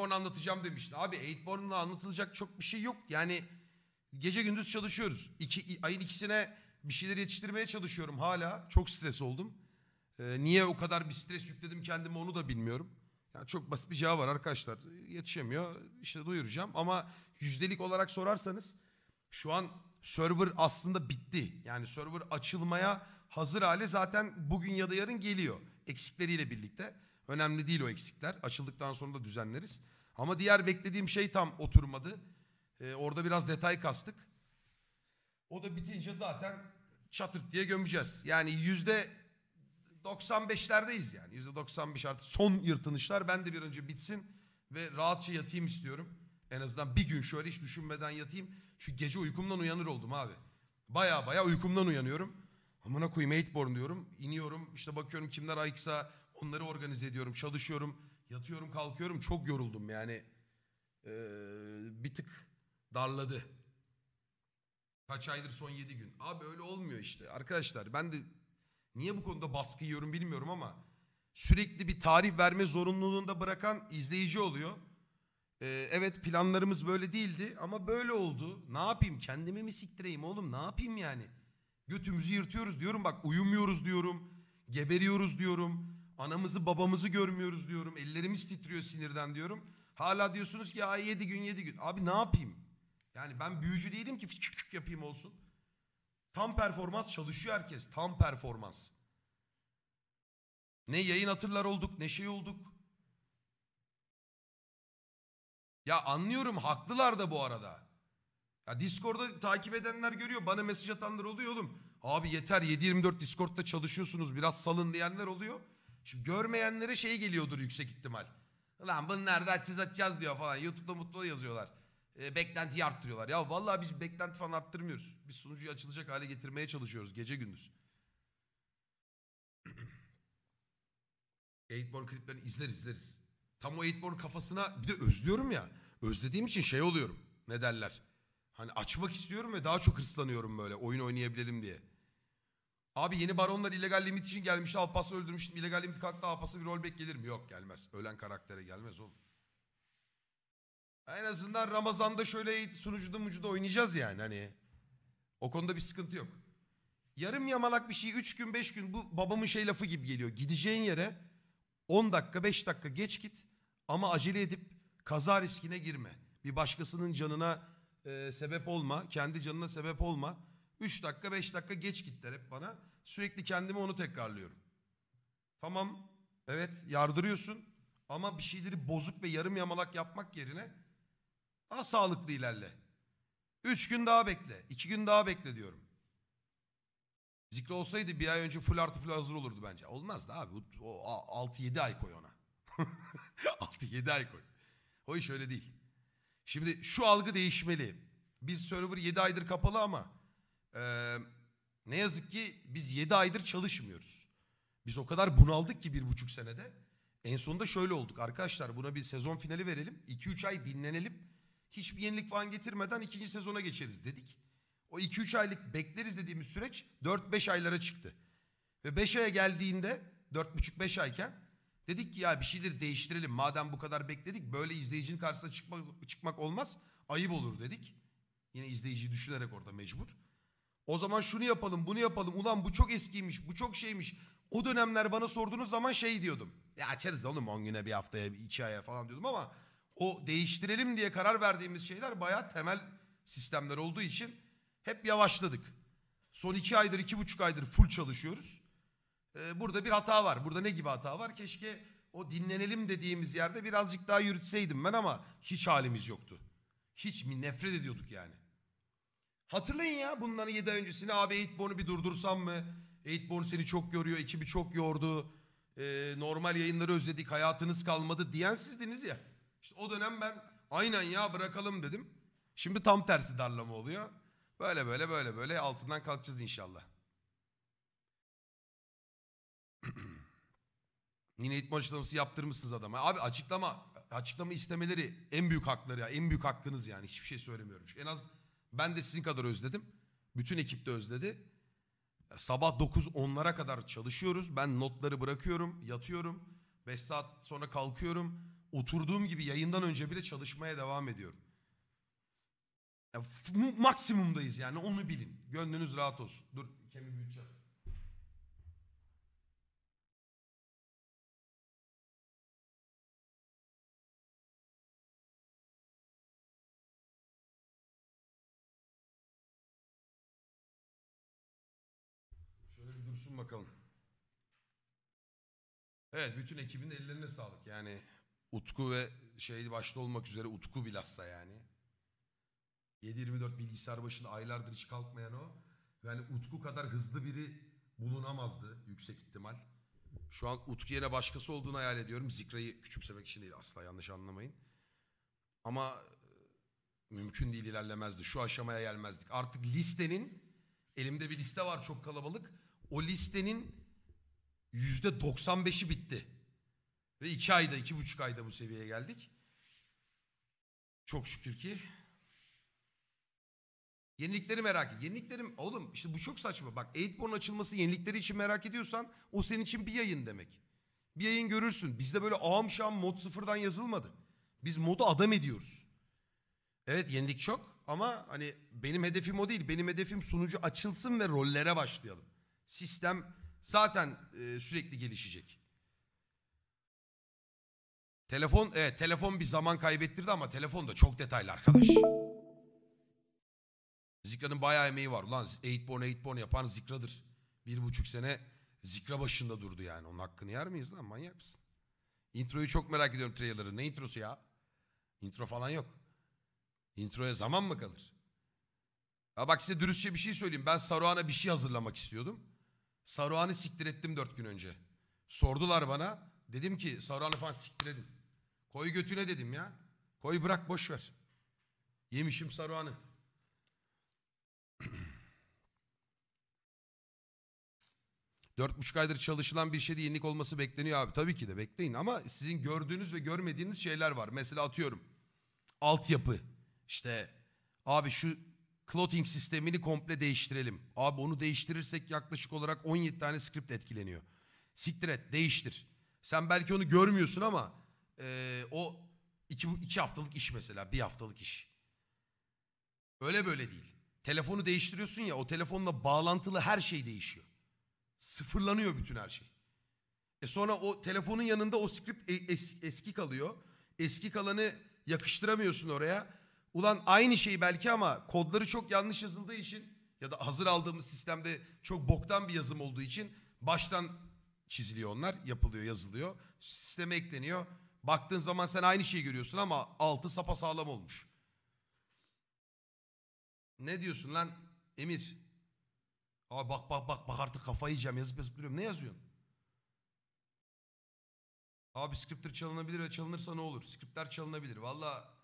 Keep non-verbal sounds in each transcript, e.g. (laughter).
Eightborn anlatacağım demişti. Abi Eightborn'la anlatılacak çok bir şey yok. Yani gece gündüz çalışıyoruz. İki, ayın ikisine bir şeyler yetiştirmeye çalışıyorum hala. Çok stres oldum. Ee, niye o kadar bir stres yükledim kendime onu da bilmiyorum. Yani çok basit bir cevap var arkadaşlar. Yetişemiyor. İşte duyuracağım ama yüzdelik olarak sorarsanız şu an server aslında bitti. Yani server açılmaya hazır hale zaten bugün ya da yarın geliyor. Eksikleriyle birlikte. Önemli değil o eksikler. Açıldıktan sonra da düzenleriz. Ama diğer beklediğim şey tam oturmadı. Ee, orada biraz detay kastık. O da bitince zaten çatırt diye gömeceğiz. Yani yüzde 95'lerdeyiz yani. Yüzde 95 artık son yırtınışlar. Ben de bir önce bitsin ve rahatça yatayım istiyorum. En azından bir gün şöyle hiç düşünmeden yatayım. Çünkü gece uykumdan uyanır oldum abi. Baya baya uykumdan uyanıyorum. Amına koyayım Eightborn diyorum. İniyorum işte bakıyorum kimler ayıksa onları organize ediyorum. Çalışıyorum Yatıyorum kalkıyorum çok yoruldum yani. Ee, bir tık darladı. Kaç aydır son 7 gün. Abi öyle olmuyor işte. Arkadaşlar ben de niye bu konuda baskı yiyorum bilmiyorum ama sürekli bir tarih verme zorunluluğunda bırakan izleyici oluyor. Ee, evet planlarımız böyle değildi ama böyle oldu. Ne yapayım kendimi mi siktireyim oğlum ne yapayım yani. Götümüzü yırtıyoruz diyorum bak uyumuyoruz diyorum. Geberiyoruz diyorum. Anamızı babamızı görmüyoruz diyorum. Ellerimiz titriyor sinirden diyorum. Hala diyorsunuz ki ay yedi gün yedi gün. Abi ne yapayım? Yani ben büyücü değilim ki küçük küçük yapayım olsun. Tam performans çalışıyor herkes. Tam performans. Ne yayın hatırlar olduk ne şey olduk. Ya anlıyorum haklılar da bu arada. Ya Discord'da takip edenler görüyor. Bana mesaj atanlar oluyor oğlum. Abi yeter 7-24 Discord'da çalışıyorsunuz biraz salın diyenler oluyor. Şimdi görmeyenlere şey geliyordur yüksek ihtimal. Lan bunlar da açacağız açacağız diyor falan. Youtube'da mutlu yazıyorlar. E, beklentiyi arttırıyorlar. Ya vallahi biz beklenti falan arttırmıyoruz. Biz sunucuyu açılacak hale getirmeye çalışıyoruz gece gündüz. 8born (clears throat) kliplerini izleriz izleriz. Tam o 8 kafasına bir de özlüyorum ya. Özlediğim için şey oluyorum. Ne derler? Hani açmak istiyorum ve daha çok hırslanıyorum böyle oyun oynayabilelim diye. Abi yeni baronlar illegal limit için gelmiş. Alpas'ı öldürmüştüm. İllegal limit kalktı. Alpas'a bir rollback gelir mi? Yok gelmez. Ölen karaktere gelmez oğlum. En azından Ramazan'da şöyle sunucuda mucuda oynayacağız yani hani. O konuda bir sıkıntı yok. Yarım yamalak bir şey 3 gün 5 gün bu babamın şey lafı gibi geliyor. Gideceğin yere 10 dakika 5 dakika geç git ama acele edip kaza riskine girme. Bir başkasının canına e, sebep olma, kendi canına sebep olma. 3 dakika 5 dakika geç gittiler hep bana. Sürekli kendimi onu tekrarlıyorum. Tamam evet yardırıyorsun ama bir şeyleri bozuk ve yarım yamalak yapmak yerine daha sağlıklı ilerle. 3 gün daha bekle 2 gün daha bekle diyorum. Zikri olsaydı bir ay önce full artı full hazır olurdu bence. Olmaz da abi. O 6-7 ay koy ona. 6-7 (laughs) ay koy. O iş öyle değil. Şimdi şu algı değişmeli. Biz server 7 aydır kapalı ama ee, ne yazık ki biz 7 aydır çalışmıyoruz. Biz o kadar bunaldık ki bir buçuk senede. En sonunda şöyle olduk. Arkadaşlar buna bir sezon finali verelim. 2-3 ay dinlenelim. Hiçbir yenilik falan getirmeden ikinci sezona geçeriz dedik. O 2-3 aylık bekleriz dediğimiz süreç 4-5 aylara çıktı. Ve 5 aya geldiğinde 4,5-5 ayken dedik ki ya bir şeyleri değiştirelim. Madem bu kadar bekledik böyle izleyicinin karşısına çıkmak, çıkmak olmaz. Ayıp olur dedik. Yine izleyiciyi düşünerek orada mecbur. O zaman şunu yapalım bunu yapalım. Ulan bu çok eskiymiş bu çok şeymiş. O dönemler bana sorduğunuz zaman şey diyordum. Ya açarız oğlum 10 güne bir haftaya iki aya falan diyordum ama o değiştirelim diye karar verdiğimiz şeyler baya temel sistemler olduğu için hep yavaşladık. Son iki aydır iki buçuk aydır full çalışıyoruz. Ee, burada bir hata var. Burada ne gibi hata var? Keşke o dinlenelim dediğimiz yerde birazcık daha yürütseydim ben ama hiç halimiz yoktu. Hiç mi nefret ediyorduk yani. Hatırlayın ya bunların 7 ay öncesini abi Eightborn'u bir durdursam mı? Eightborn seni çok görüyor, ekibi çok yordu. Ee, normal yayınları özledik, hayatınız kalmadı diyen sizdiniz ya. İşte o dönem ben aynen ya bırakalım dedim. Şimdi tam tersi darlama oluyor. Böyle böyle böyle böyle altından kalkacağız inşallah. (clears throat) Yine eğitim açıklaması yaptırmışsınız adama. Abi açıklama, açıklama istemeleri en büyük hakları ya. En büyük hakkınız yani. Hiçbir şey söylemiyorum. Çünkü en az ben de sizin kadar özledim. Bütün ekip de özledi. Sabah 9-10'lara kadar çalışıyoruz. Ben notları bırakıyorum, yatıyorum. 5 saat sonra kalkıyorum. Oturduğum gibi yayından önce bile çalışmaya devam ediyorum. Ya, maksimumdayız yani onu bilin. Gönlünüz rahat olsun. Dur kemi büyüteceğim. Dursun bakalım. Evet bütün ekibin ellerine sağlık. Yani Utku ve şey başta olmak üzere Utku bilhassa yani. 7-24 bilgisayar başında aylardır hiç kalkmayan o. Yani Utku kadar hızlı biri bulunamazdı yüksek ihtimal. Şu an Utku yerine başkası olduğunu hayal ediyorum. Zikra'yı küçümsemek için değil asla yanlış anlamayın. Ama e, mümkün değil ilerlemezdi. Şu aşamaya gelmezdik. Artık listenin elimde bir liste var çok kalabalık o listenin yüzde 95'i bitti. Ve iki ayda, iki buçuk ayda bu seviyeye geldik. Çok şükür ki. Yenilikleri merak et. Yeniliklerim oğlum işte bu çok saçma. Bak Eightborn açılması yenilikleri için merak ediyorsan o senin için bir yayın demek. Bir yayın görürsün. Bizde böyle ağam şam mod sıfırdan yazılmadı. Biz modu adam ediyoruz. Evet yenilik çok ama hani benim hedefim o değil. Benim hedefim sunucu açılsın ve rollere başlayalım sistem zaten e, sürekli gelişecek. Telefon, evet telefon bir zaman kaybettirdi ama telefon da çok detaylı arkadaş. Zikra'nın bayağı emeği var. Ulan 8born 8born yapan Zikra'dır. Bir buçuk sene Zikra başında durdu yani. Onun hakkını yer miyiz lan manyak mısın? Introyu çok merak ediyorum trailer'ı. Ne introsu ya? Intro falan yok. Introya zaman mı kalır? Ya bak size dürüstçe bir şey söyleyeyim. Ben Saruhan'a bir şey hazırlamak istiyordum. Saruhan'ı siktir ettim dört gün önce. Sordular bana. Dedim ki Saruhan'ı falan siktir edin. Koy götüne dedim ya. Koy bırak boş ver. Yemişim Saruhan'ı. (clears throat) Dört buçuk aydır çalışılan bir şeyde yenilik olması bekleniyor abi. Tabii ki de bekleyin ama sizin gördüğünüz ve görmediğiniz şeyler var. Mesela atıyorum altyapı. İşte abi şu clothing sistemini komple değiştirelim. Abi onu değiştirirsek yaklaşık olarak 17 tane script etkileniyor. Siktir et değiştir. Sen belki onu görmüyorsun ama e, o iki, iki haftalık iş mesela bir haftalık iş. Öyle böyle değil. Telefonu değiştiriyorsun ya o telefonla bağlantılı her şey değişiyor. Sıfırlanıyor bütün her şey. E sonra o telefonun yanında o script e, eski kalıyor. Eski kalanı yakıştıramıyorsun oraya Ulan aynı şey belki ama kodları çok yanlış yazıldığı için ya da hazır aldığımız sistemde çok boktan bir yazım olduğu için baştan çiziliyor onlar. Yapılıyor, yazılıyor. Sisteme ekleniyor. Baktığın zaman sen aynı şeyi görüyorsun ama altı sapa sağlam olmuş. Ne diyorsun lan Emir? Aa bak bak bak bak artık kafayı yiyeceğim yazıp yazıp duruyorum. Ne yazıyorsun? Abi script'ler çalınabilir ve çalınırsa ne olur? Script'ler çalınabilir. Valla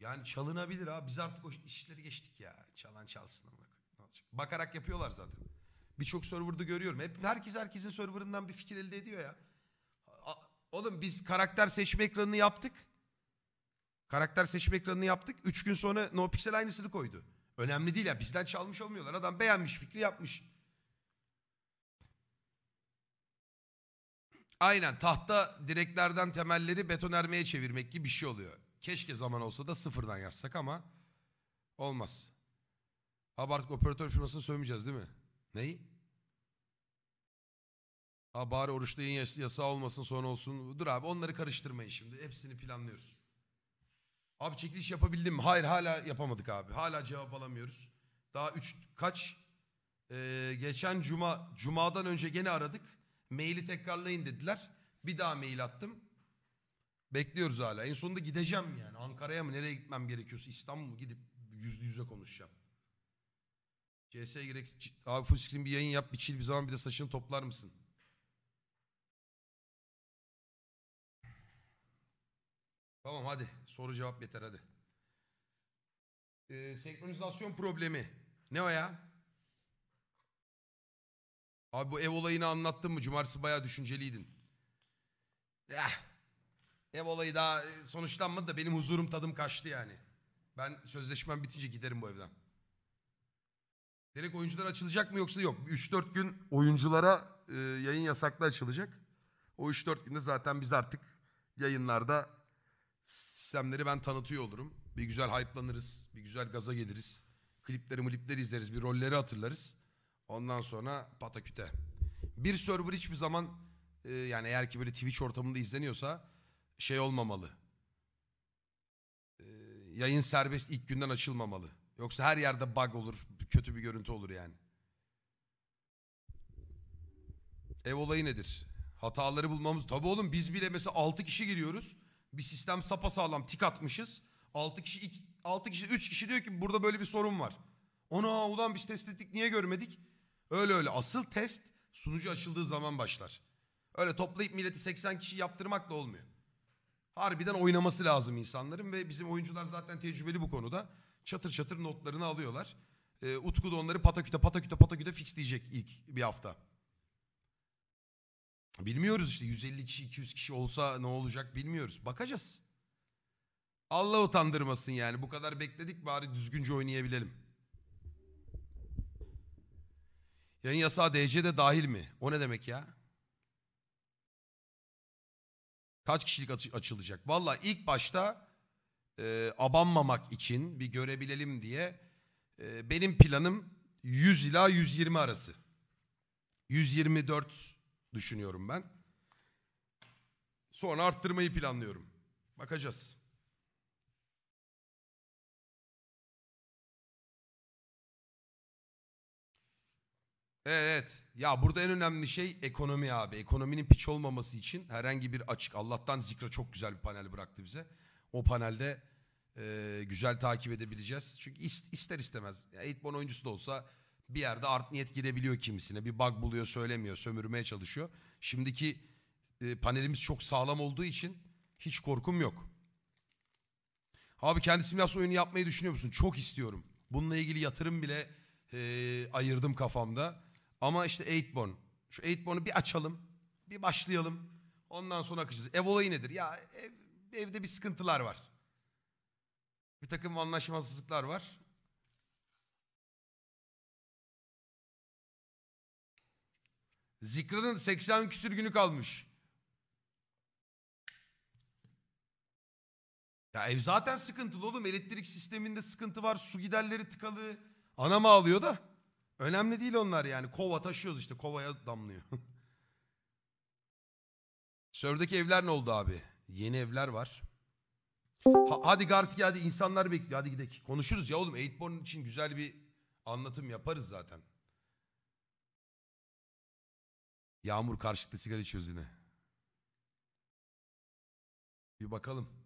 yani çalınabilir abi. Biz artık o işleri geçtik ya. Çalan çalsın amına Bakarak yapıyorlar zaten. Birçok serverda görüyorum. Hep herkes herkesin serverından bir fikir elde ediyor ya. Oğlum biz karakter seçme ekranını yaptık. Karakter seçme ekranını yaptık. Üç gün sonra NoPixel aynısını koydu. Önemli değil ya. Bizden çalmış olmuyorlar. Adam beğenmiş fikri yapmış. Aynen tahta direklerden temelleri beton ermeye çevirmek gibi bir şey oluyor. Keşke zaman olsa da sıfırdan yazsak ama olmaz. Abi artık operatör firmasını sövmeyeceğiz değil mi? Neyi? Abi bari oruçlu yayın yasağı olmasın sonra olsun. Dur abi onları karıştırmayın şimdi. Hepsini planlıyoruz. Abi çekiliş yapabildim mi? Hayır hala yapamadık abi. Hala cevap alamıyoruz. Daha üç kaç? Ee, geçen cuma, cumadan önce gene aradık. Maili tekrarlayın dediler. Bir daha mail attım. Bekliyoruz hala. En sonunda gideceğim yani. Ankara'ya mı nereye gitmem gerekiyorsa İstanbul mu gidip yüzde yüze konuşacağım. CS gerek abi full screen bir yayın yap bir çil bir zaman bir de saçını toplar mısın? Tamam hadi soru cevap yeter hadi. Ee, senkronizasyon problemi. Ne o ya? Abi bu ev olayını anlattın mı? Cumartesi bayağı düşünceliydin. Eh. Ev olayı daha e, sonuçlanmadı da benim huzurum tadım kaçtı yani. Ben sözleşmem bitince giderim bu evden. Direkt oyuncular açılacak mı yoksa yok. 3-4 gün oyunculara e, yayın yasaklı açılacak. O 3-4 günde zaten biz artık yayınlarda sistemleri ben tanıtıyor olurum. Bir güzel hype'lanırız, bir güzel gaza geliriz. Klipleri mulipleri izleriz, bir rolleri hatırlarız. Ondan sonra pataküte. Bir server hiçbir zaman e, yani eğer ki böyle Twitch ortamında izleniyorsa şey olmamalı. Ee, yayın serbest ilk günden açılmamalı. Yoksa her yerde bug olur, kötü bir görüntü olur yani. Ev olayı nedir? Hataları bulmamız. Tabii oğlum biz bile mesela 6 kişi giriyoruz. Bir sistem sapasağlam tik atmışız. 6 kişi 2, 6 kişi 3 kişi diyor ki burada böyle bir sorun var. Onu ulan biz test ettik niye görmedik? Öyle öyle asıl test sunucu açıldığı zaman başlar. Öyle toplayıp milleti 80 kişi yaptırmak da olmuyor harbiden oynaması lazım insanların ve bizim oyuncular zaten tecrübeli bu konuda. Çatır çatır notlarını alıyorlar. E, Utku da onları pataküte pataküte pataküte fixleyecek ilk bir hafta. Bilmiyoruz işte 150 kişi 200 kişi olsa ne olacak bilmiyoruz. Bakacağız. Allah utandırmasın yani. Bu kadar bekledik bari düzgünce oynayabilelim. Yayın yasağı DC de dahil mi? O ne demek ya? Kaç kişilik açılacak? Valla ilk başta e, abanmamak için bir görebilelim diye e, benim planım 100 ila 120 arası. 124 düşünüyorum ben. Sonra arttırmayı planlıyorum. Bakacağız. Evet. Ya burada en önemli şey ekonomi abi. Ekonominin piç olmaması için herhangi bir açık. Allah'tan Zikra çok güzel bir panel bıraktı bize. O panelde e, güzel takip edebileceğiz. Çünkü ister istemez. Ya oyuncusu da olsa bir yerde art niyet gidebiliyor kimisine. Bir bug buluyor söylemiyor. Sömürmeye çalışıyor. Şimdiki e, panelimiz çok sağlam olduğu için hiç korkum yok. Abi kendi simülasyon oyunu yapmayı düşünüyor musun? Çok istiyorum. Bununla ilgili yatırım bile e, ayırdım kafamda. Ama işte 8born. Şu 8born'u bir açalım. Bir başlayalım. Ondan sonra akacağız. Ev olayı nedir? Ya ev, evde bir sıkıntılar var. Bir takım anlaşmazlıklar var. Zikra'nın 80 küsür günü kalmış. Ya ev zaten sıkıntılı oğlum. Elektrik sisteminde sıkıntı var. Su giderleri tıkalı. Anama alıyor da. Önemli değil onlar yani. Kova taşıyoruz işte. Kovaya damlıyor. (laughs) Sördeki evler ne oldu abi? Yeni evler var. Ha, hadi artık hadi insanlar bekliyor. Hadi gidelim. Konuşuruz ya oğlum. Eightborn için güzel bir anlatım yaparız zaten. Yağmur karşılıklı sigara içiyoruz yine. Bir bakalım.